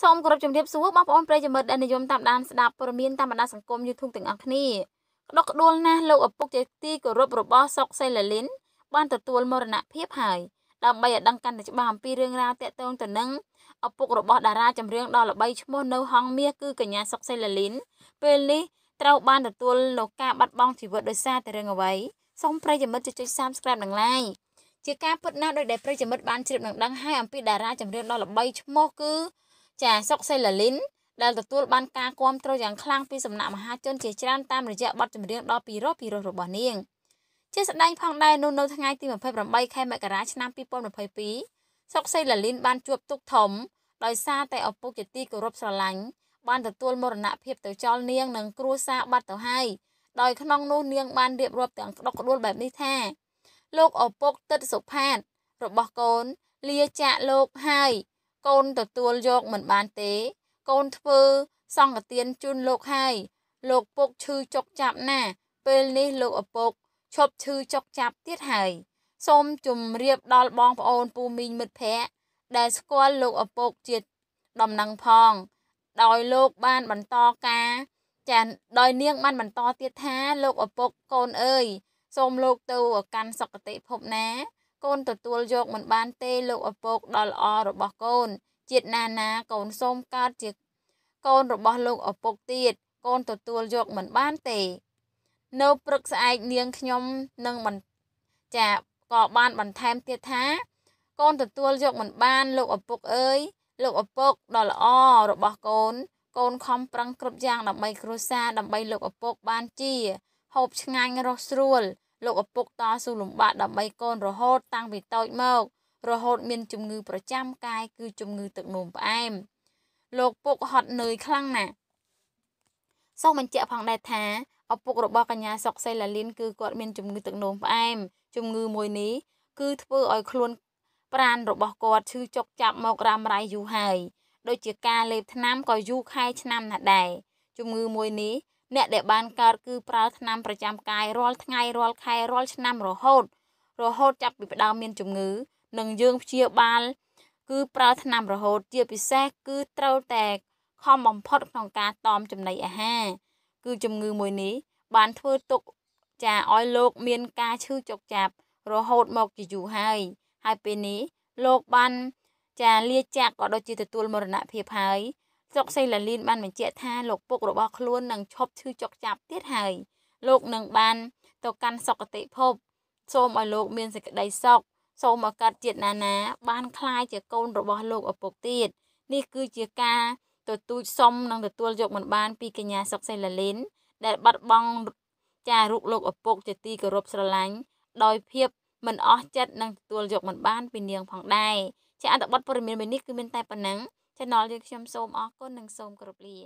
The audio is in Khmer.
សូមគោរពជំរាបសួរបងប្អូនប្រិយមិត្តដែលនិយមតាមដានស្ដាប់ព័ត៌មានតាមបណ្ដាសង្គម YouTube ទាំងអស់គ្នាក្តុកក្តួលណាស់លោកឪពុកជាទីគោរពរបស់សុកសេឡាលីនបានទទួលមរណភាពហើយដើម្បីឲ្យដឹងកាន់តែច្បាស់អំពីរឿងរ៉ាវតាក់ទងទៅនឹងឪពុករបស់តារាចម្រៀងដ៏ល្បីឈ្មោះនៅហង មាសគឺកញ្ញាសុកសេឡាលីនពេលនេះត្រូវបានទទួលលោកការបាត់បង់ជីវិតដោយសារតែរឿងអ្វីសូមប្រិយមិត្តចុច Subscribe និង Like ជាការពិតណាស់ដោយដែលប្រិយមិត្តបានជ្រាបនឹងដឹងហើយអំពីតារាចម្រៀងដ៏ល្បីឈ្មោះគឺចាសុកសេឡាលីនដែលទទួលបានការគាំទ្រយ៉ាងខ្លាំងពីសំណាក់មហាជនជាច្រើនតាមរយៈបទចម្រៀងដ៏ពីរោះពីរោះរបស់នាងជាស្ដែងផងដែរនៅនៅថ្ងៃទី28ខែមករាឆ្នាំ2022សុកសេឡាលីនបានជួបទុកធំដោយសារតែឪពុកជាទីគោរពស្រឡាញ់បានទទួលមរណភាពទៅចោលនាងនិងគ្រួសារបាត់ទៅហើយដោយក្នុងនោះនាងបានរៀបរាប់ទាំងក្តុកក្តួលបែបនេះថាលោកឪពុកទឹកសុផាតរបស់កូនលាចាក់លោកហើយកូនទទួលយកមិនបានទេ កូនធ្វើសង្កទានជូនលោកហើយលោកពុកឈឺចុកចាប់ណា ពេលនេះលោកឪពុកឈប់ឈឺចុកចាប់ទៀតហើយសូមជម្រាបដល់បងប្អូនពូមីងមិត្តភ័ក្តិដែលស្គាល់លោកឪពុកជាដំណឹងផង ដោយលោកបានបន្តការ ចាដោយនាងបានបន្តទៀតថាលោកឪពុកកូនអើយសូមលោកទៅកាន់សុគតិភពណាកូនទទួលយកមិនបានទេលោកឪពុកដ៏ល្អរបស់កូនជាតិណាណាកូនសូមកើតជាកូនរបស់លោកឪពុកទៀតកូនទទួលយកមិនបានទេ នៅព្រឹកស្អែកនាងខ្ញុំនឹងមិនចាក៏បានបន្ថែមទៀតថា កូនទទួលយកមិនបានលោកឪពុកអើយលោកឪពុកដ៏ល្អរបស់កូន កូនខំប្រឹងគ្រប់យ៉ាងដើម្បីគ្រួសារដើម្បីលោកឪពុកបានជាហូបឆ្ងាញ់រស់ស្រួលលោកឪពុកតស៊ូលំបាកដើម្បីកូនរហូត តាំងពីតូចមករហូត មាន ជំងឺប្រចាំកាយគឺជំងឺទឹកនោមផ្អែមលោកពុកហត់នឿយខ្លាំងណាស់សូមបញ្ជាក់ផងដែរថាឪពុករបស់កញ្ញាសុកសេឡាលីនគឺគាត់មានជំងឺ ទឹកនោមផ្អែមជំងឺមួយនេះគឺធ្វើឲ្យខ្លួនប្រានរបស់គាត់ឈឺចុកចាប់មករ៉ាំរ៉ៃយូរហើយដូចជាការលេបថ្នាំក៏យូរខែឆ្នាំណាស់ដែរជំងឺមួយនេះអ្នកដែលបានកើតគឺប្រើឆ្នាំប្រចាំកាយរាល់ថ្ងៃរាល់ខែរាល់ឆ្នាំរហូត រហូតចាប់ពីផ្ដើមមានជំងឺ និងយើងព្យាបាលគឺប្រើឆ្នាំរហូតជាពិសេសគឺត្រូវតែខំបំផុតក្នុងការតមចំណីអាហារគឺជំងឺមួយនេះបានធ្វើទុកចាឲ្យលោកមានការឈឺចុកចាប់រហូតមកជាយូរហើយហើយពេលនេះលោកបានចាលាចាកក៏ដូចជាទទួលមរណភាពហើយស្រុកសេឡាលីនបានបញ្ជាក់ថាលោកពុករបស់ខ្លួននឹងឈប់ឈឺចុកចាប់ទៀតហើយលោកនឹងបានទៅកាន់សុគតិភព សូមឲ្យលោកមានសេចក្តីសុខសូមឲ្យកើតជាតិណានាបានคล้ายជាកូនរបស់លោកឪពុកទៀតនេះគឺជាការទទូចសុំនិងទទួលយកមិនបានពីកញ្ញាសុកសេឡាលីនដែលបាត់បង់ចារូបលោកឪពុកជាទីគោរពស្រឡាញ់ដោយភាពមិនអស់ចិត្តនិងទទួលយកមិនបានពីនាងផងដែរជាអត្ថបទព័ត៌មានមួយនេះគឺមានតែប៉ុណ្ណឹង channel យើងខ្ញុំសូមអរគុណនិងសូមគោរពលា